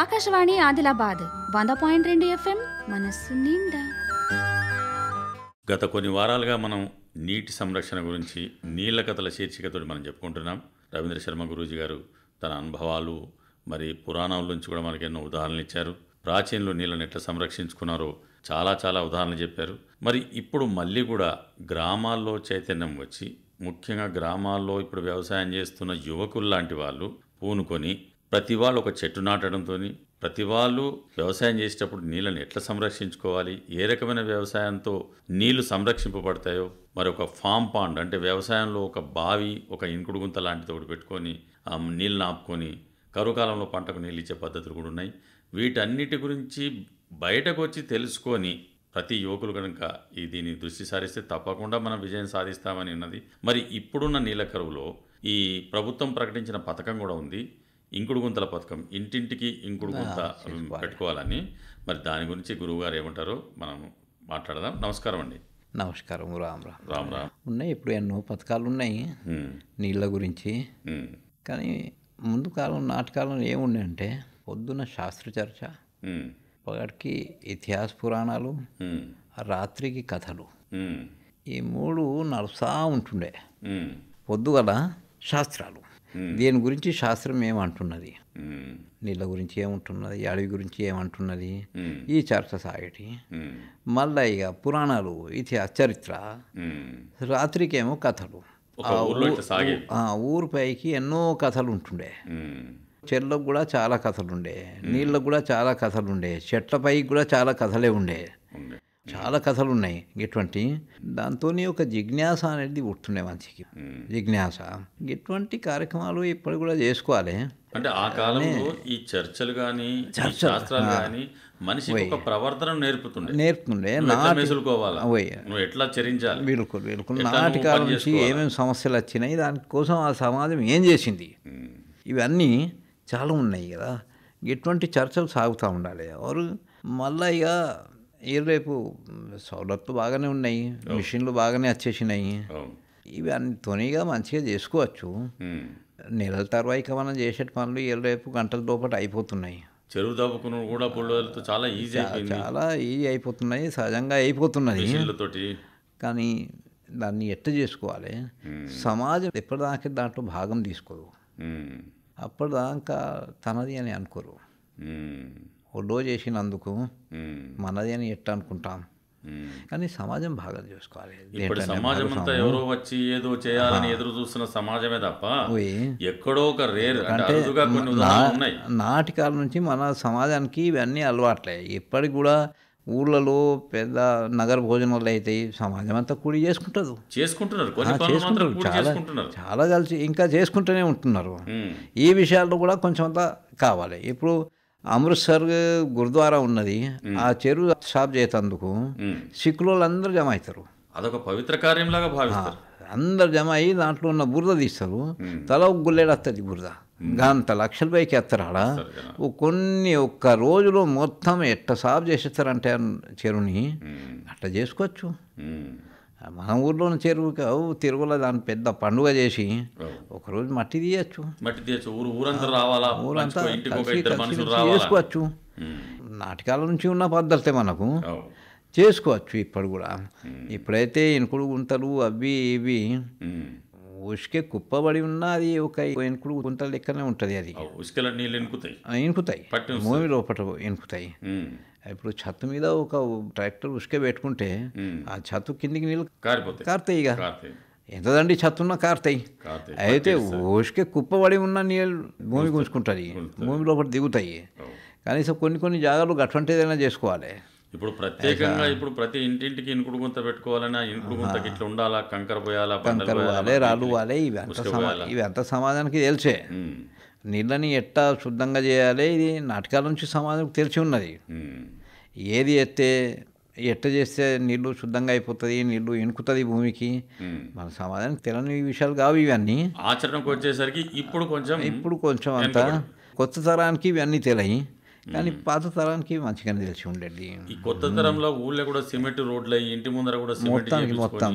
ఆకాశవాణి ఆదిలాబాద్ వంద పాయింట్ రెండు ఎఫ్ఎం మనస్సు నిండా గత కొన్ని వారాలుగా మనం నీటి సంరక్షణ గురించి నీళ్ల కథల శీర్షికతో మనం చెప్పుకుంటున్నాం రవీంద్ర శర్మ గురూజీ గారు తన అనుభవాలు మరి పురాణాల నుంచి కూడా మనకి ఎన్నో ఉదాహరణలు ఇచ్చారు ప్రాచీనలో నీళ్ళని ఎట్లా సంరక్షించుకున్నారో చాలా చాలా ఉదాహరణలు చెప్పారు మరి ఇప్పుడు మళ్ళీ కూడా గ్రామాల్లో చైతన్యం వచ్చి ముఖ్యంగా గ్రామాల్లో ఇప్పుడు వ్యవసాయం చేస్తున్న యువకులు లాంటి వాళ్ళు పూనుకొని ప్రతి వాళ్ళు ఒక చెట్టు నాటడంతో ప్రతి వాళ్ళు వ్యవసాయం చేసేటప్పుడు నీళ్ళని ఎట్లా సంరక్షించుకోవాలి ఏ రకమైన వ్యవసాయంతో నీళ్లు సంరక్షింపబడతాయో మరి ఒక ఫామ్ పాండ్ అంటే వ్యవసాయంలో ఒక బావి ఒక ఇంకుడు గుంత లాంటిది ఒకటి పెట్టుకొని నీళ్ళు ఆపుకొని కరువు కాలంలో పంటకు నీళ్ళు ఇచ్చే పద్ధతులు కూడా ఉన్నాయి వీటన్నిటి గురించి బయటకు వచ్చి తెలుసుకొని ప్రతి యువకులు కనుక ఈ దీన్ని దృష్టి సారిస్తే తప్పకుండా మనం విజయం సాధిస్తామని ఉన్నది మరి ఇప్పుడున్న నీళ్ళ కరువులో ఈ ప్రభుత్వం ప్రకటించిన పథకం కూడా ఉంది ఇంకుడు గుంతల పథకం ఇంటింటికి ఇంకుడు గుంత పెట్టుకోవాలని మరి దాని గురించి గురువు గారు ఏమంటారో మనం మాట్లాడదాం నమస్కారం అండి నమస్కారం రామ్ రామ్ రామ్ రామ్ ఉన్నాయి ఇప్పుడు ఎన్నో పథకాలు ఉన్నాయి నీళ్ళ గురించి కానీ ముందు కాలం నాటకాలంలో ఏముండంటే పొద్దున శాస్త్ర చర్చ పగటికి ఇతిహాస పురాణాలు రాత్రికి కథలు ఈ మూడు నడుస్తూ ఉంటుండే పొద్దుగల శాస్త్రాలు Hmm. దీని గురించి శాస్త్రం ఏమంటున్నది hmm. నీళ్ళ గురించి ఏమంటున్నది అడవి గురించి ఏమంటున్నది hmm. ఈ చర్చ సాగిటి మళ్ళా ఇక పురాణాలు ఇతిహాస చరిత్ర రాత్రికేమో కథలు పైకి ఎన్నో కథలు ఉంటుండే చెట్లకు కూడా చాలా కథలు ఉండే నీళ్ళకు కూడా చాలా కథలు ఉండే చెట్లపైకి కూడా చాలా కథలే ఉండే చాలా కథలు ఉన్నాయి ఎటువంటి దాంతో ఒక జిజ్ఞాస అనేది పుట్టుండే మనిషికి జిజ్ఞాస ఎటువంటి కార్యక్రమాలు ఇప్పుడు కూడా చేసుకోవాలి అంటే ఆ కాలంలో ఈ చర్చలు కానీ శాస్త్రాలు కానీ మనిషి ఒక ప్రవర్తన నేర్పుతుండే నేర్పుతుండే నువ్వు ఎట్లా చరించాలి బిల్కుల్ బిల్కుల్ నాటి కాలం నుంచి ఏమేమి సమస్యలు వచ్చినాయి దానికోసం ఆ సమాజం ఏం చేసింది ఇవన్నీ చాలా ఉన్నాయి కదా ఎటువంటి చర్చలు సాగుతూ ఉండాలి ఎవరు మళ్ళీ ఇక రేపు సౌలభ్యం బాగానే ఉన్నాయి మిషన్లు బాగానే వచ్చేసినాయి ఇవి తొనిగా మంచిగా చేసుకోవచ్చు నెలల తర్వాత మనం చేసే పనులు ఏ రేపు గంటల లోపల అయిపోతున్నాయి చెరువు దాపుకుని కూడా పొల్లతో చాలా ఈజీ చాలా ఈజీ అయిపోతున్నాయి సహజంగా అయిపోతున్నది కానీ దాన్ని ఎట్లా చేసుకోవాలి సమాజం ఎప్పటిదాకా దాంట్లో భాగం తీసుకోరు అప్పటిదాకా తనది అని అనుకోరు ఒలో చేసినందుకు మనది అని ఎట్ట అనుకుంటాం కానీ సమాజం బాగా చూసుకోవాలి ఇప్పుడు సమాజం అంతా ఎవరో వచ్చి ఏదో చేయాలని ఎదురు చూస్తున్న సమాజమే తప్ప ఎక్కడో ఒక రేర్ అంటే నాటికాల నుంచి మన సమాజానికి ఇవన్నీ అలవాట్లే ఇప్పటికి కూడా ఊళ్ళలో పెద్ద నగర భోజనాలు అయితే సమాజం అంతా కూడి చేసుకుంటారు చేసుకుంటున్నారు చాలా చాలా కలిసి ఇంకా చేసుకుంటూనే ఉంటున్నారు ఈ విషయాల్లో కూడా కొంచెం అంతా కావాలి ఇప్పుడు అమృత్సర్ గురుద్వారా ఉన్నది ఆ చెరువు సాఫ్ చేసేందుకు సిక్కులు అందరూ జమ అవుతారు అదొక పవిత్ర కార్యంలాగా భావిస్తారు అందరు జమ అయ్యి దాంట్లో ఉన్న బురద తీస్తారు తల ఒక గుల్లేడు వస్తుంది బురద గంత లక్షల పైకి ఎత్తారు ఆడ కొన్ని ఒక్క రోజులో మొత్తం ఎట్ట సాఫ్ చేసేస్తారంటే చెరువుని అట్లా చేసుకోవచ్చు మన ఊర్లోని చెరువు తిరుగుల దాని పెద్ద పండుగ చేసి ఒకరోజు మట్టి తీయచ్చు మట్టి ఊరంతా రావాలా ఊరంతా చేసుకోవచ్చు నాటకాల నుంచి ఉన్న పద్ధతి మనకు చేసుకోవచ్చు ఇప్పుడు కూడా ఇప్పుడైతే ఇనుకుడు గుంతలు అవి ఇవి ఉసుకే కుప్పబడి ఉన్నా అది ఒక ఇనుకుడు గుంతలు లెక్కనే ఉంటుంది అది ఇనుకుతాయి భూమి లోపల ఇనుకుతాయి ఇప్పుడు ఛత్తు మీద ఒక ట్రాక్టర్ ఉసుకే పెట్టుకుంటే ఆ ఛత్తు కిందికి నీళ్ళు కారుతాయి ఇక ఎంతదండి ఉన్న కారుతాయి అయితే ఉసుకే కుప్పబడి ఉన్న నీళ్ళు భూమి గుంజుకుంటుంది భూమి లోపల దిగుతాయి కనీసం కొన్ని కొన్ని జాగాలు అటువంటి ఏదైనా చేసుకోవాలి ఇప్పుడు ప్రత్యేకంగా ఇప్పుడు ప్రతి ఇంటింటికి ఇనుకుడు గుంత పెట్టుకోవాలన్నా ఇంకుడు గుంతకి ఇట్లా ఉండాలా కంకర పోయాలా కంకర పోయాలి రాళ్ళు పోయాలి ఇవి అంత ఇవి అంత సమాజానికి తెలిసే నీళ్ళని ఎట్టా శుద్ధంగా చేయాలి ఇది నాటకాల నుంచి సమాజం తెలిసి ఉన్నది ఏది ఎత్తే ఎట్ట చేస్తే నీళ్లు శుద్ధంగా అయిపోతుంది నీళ్లు ఎనుకుతుంది భూమికి మన సమాజానికి తెలని విషయాలు కావు ఇవన్నీ ఆచరణకు వచ్చేసరికి ఇప్పుడు కొంచెం ఇప్పుడు కొంచెం అంతా కొత్త తరానికి ఇవన్నీ తెలయి కానీ పాత తరానికి మంచిగానే తెలిసి ఉండేది ఈ కొత్త తరంలో ఊళ్ళో కూడా సిమెంట్ రోడ్లు ఇంటి ముందర కూడా మొత్తానికి మొత్తం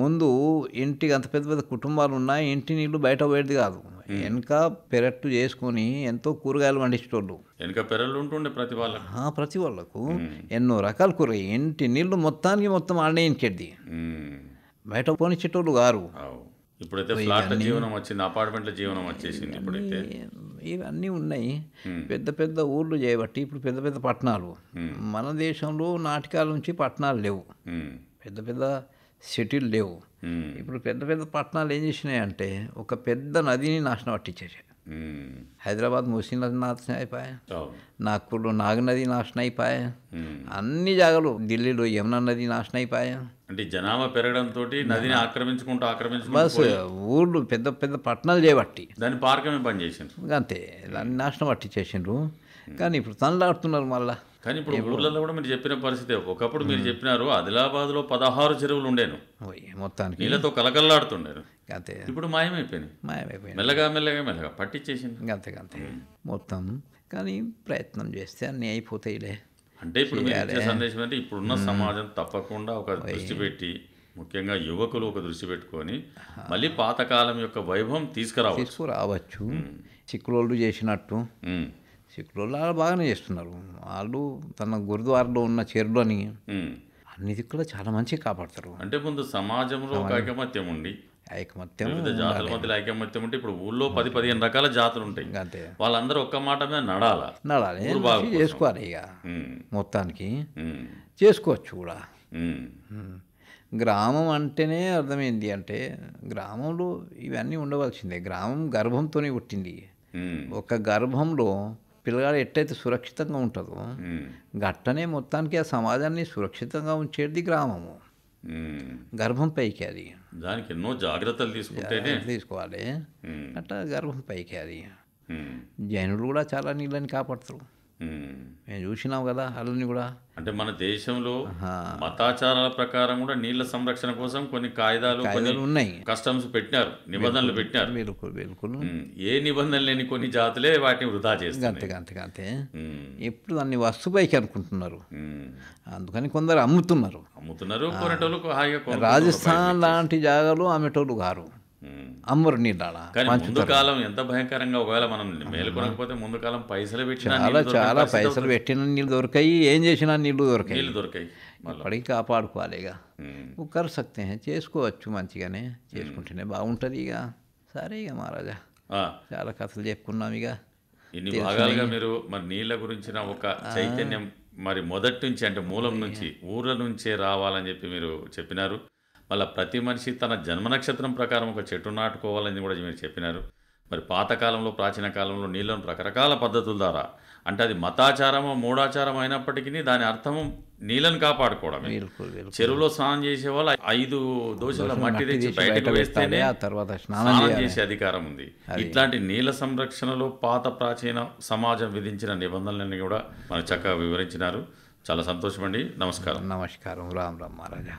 ముందు ఇంటికి అంత పెద్ద పెద్ద కుటుంబాలు ఉన్నాయి ఇంటి నీళ్లు బయట పోయేది కాదు వెనక పెరట్టు చేసుకొని ఎంతో కూరగాయలు పండించేటోళ్ళు వెనక పెరళ్ళు ఉంటుండే ప్రతి వాళ్ళకు ప్రతి వాళ్ళకు ఎన్నో రకాల కూర ఇంటి నీళ్లు మొత్తానికి మొత్తం ఆడనే బయట పోనిచ్చేటోళ్ళు గారు ఇప్పుడైతే ఫ్లాట్ల జీవనం వచ్చింది అపార్ట్మెంట్ల జీవనం వచ్చేసింది ఇప్పుడైతే ఇవన్నీ ఉన్నాయి పెద్ద పెద్ద ఊళ్ళు చేయబట్టి ఇప్పుడు పెద్ద పెద్ద పట్టణాలు మన దేశంలో నాటికాల నుంచి పట్టణాలు లేవు పెద్ద పెద్ద సిటీలు లేవు ఇప్పుడు పెద్ద పెద్ద పట్టణాలు ఏం చేసినాయంటే ఒక పెద్ద నదిని నాశనం పట్టించారు హైదరాబాద్ ముస్లిం నది నాశనం అయిపోయా నాగ్పూర్లో నాగనది నాశనం అయిపోయా అన్ని జాగాలు ఢిల్లీలో యమునా నది నాశనం అయిపోయాయి అంటే జనాభా పెరగడంతో నదిని ఆక్రమించుకుంటూ ఆక్రమించుకుంటూ బస్ ఊళ్ళు పెద్ద పెద్ద పట్టణాలు చేయబట్టి దాని పార్కమే పని అంతే దాన్ని నాశనం పట్టించేసిండ్రు కానీ ఇప్పుడు తనలాడుతున్నారు మళ్ళీ కానీ ఇప్పుడు ఊళ్ళల్లో కూడా మీరు చెప్పిన పరిస్థితి ఒకప్పుడు మీరు చెప్పినారు ఆదిలాబాద్లో పదహారు చెరువులు ఉండేను మొత్తానికి వీళ్ళతో కలకల్లాడుతుండేను అంతే ఇప్పుడు మాయమైపోయినాయి మాయమైపోయింది మెల్లగా మెల్లగా మెల్లగా పట్టించేసింది అంతే అంతే మొత్తం కానీ ప్రయత్నం చేస్తే అన్నీ అయిపోతాయిలే అంటే ఇప్పుడు సందేశం అంటే ఇప్పుడున్న సమాజం తప్పకుండా ఒక దృష్టి పెట్టి ముఖ్యంగా యువకులు ఒక దృష్టి పెట్టుకొని మళ్ళీ పాతకాలం యొక్క వైభవం తీసుకురావచ్చు తీసుకురావచ్చు చిక్కులోళ్ళు చేసినట్టు సిక్కులు వాళ్ళు బాగానే చేస్తున్నారు వాళ్ళు తన గురుద్వారలో ఉన్న చీరలోని అన్ని దిక్కులో చాలా మంచి కాపాడతారు అంటే ముందు సమాజంలో ఒక ఐకమత్యం ఉండి ఐకమత్యం జాతుల మధ్యలో ఐకమత్యం ఉంటే ఇప్పుడు ఊళ్ళో పది పదిహేను రకాల జాతులు ఉంటాయి అంతే వాళ్ళందరూ ఒక్క మాట మీద నడాల నడాలి చేసుకోవాలి ఇక మొత్తానికి చేసుకోవచ్చు కూడా గ్రామం అంటేనే అర్థమైంది అంటే గ్రామంలో ఇవన్నీ ఉండవలసిందే గ్రామం గర్భంతోనే పుట్టింది ఒక గర్భంలో పిల్లగాడు ఎట్టయితే సురక్షితంగా ఉంటుందో గట్టనే మొత్తానికి ఆ సమాజాన్ని సురక్షితంగా ఉంచేది గ్రామము గర్భం పైకి అది దానికి ఎన్నో జాగ్రత్తలు తీసుకుంటే తీసుకోవాలి అట్లా గర్భం పైకి అది జైనులు కూడా చాలా నీళ్ళని కాపాడుతారు మేము చూసినాం కదా అల్లుని కూడా అంటే మన దేశంలో మతాచారాల ప్రకారం కూడా నీళ్ల సంరక్షణ కోసం కొన్ని కాయిదాలు ఉన్నాయి కస్టమ్స్ పెట్టినారు నిబంధనలు పెట్టినారు బిల్కుల్ ఏ నిబంధనలు లేని కొన్ని జాతులే వాటిని వృధా చేస్తుంది అంతే అంతే అంతే ఎప్పుడు దాన్ని వస్తుపైకి అనుకుంటున్నారు అందుకని కొందరు అమ్ముతున్నారు అమ్ముతున్నారు కొనేటోళ్ళు రాజస్థాన్ లాంటి జాగాలు అమ్మేటోళ్ళు గారు అమ్మరు నీళ్ళ కానీ ముందు కాలం ఎంత భయంకరంగా ఒకవేళ మనం మేలుకొనకపోతే ముందు కాలం పైసలు పెట్టిన చాలా చాలా పైసలు పెట్టిన నీళ్ళు దొరికాయి ఏం చేసినా నీళ్ళు దొరికాయి నీళ్ళు దొరికాయి అప్పటికి కాపాడుకోవాలి ఇక కర్ సక్తే చేసుకోవచ్చు మంచిగానే చేసుకుంటేనే బాగుంటుంది ఇక సరే ఇక మహారాజా చాలా కథలు చెప్పుకున్నాం ఇక ఇన్ని భాగాలుగా మీరు మరి నీళ్ళ గురించిన ఒక చైతన్యం మరి మొదటి నుంచి అంటే మూలం నుంచి ఊర్ల నుంచే రావాలని చెప్పి మీరు చెప్పినారు మళ్ళీ ప్రతి మనిషి తన జన్మ నక్షత్రం ప్రకారం ఒక చెట్టు నాటుకోవాలని కూడా మీరు చెప్పినారు మరి పాతకాలంలో ప్రాచీన కాలంలో నీళ్ళను రకరకాల పద్ధతుల ద్వారా అంటే అది మతాచారమో మూడాచారం అయినప్పటికీ దాని అర్థము నీళ్ళను కాపాడుకోవడం చెరువులో స్నానం చేసే వాళ్ళు ఐదు దోషల మట్టి తెచ్చి బయటకు వేస్తేనే తర్వాత స్నానం చేసే అధికారం ఉంది ఇట్లాంటి నీళ్ళ సంరక్షణలో పాత ప్రాచీన సమాజం విధించిన నిబంధనలన్నీ కూడా మనం చక్కగా వివరించినారు చాలా సంతోషమండి నమస్కారం నమస్కారం రామ్ రామ్ మహారాజా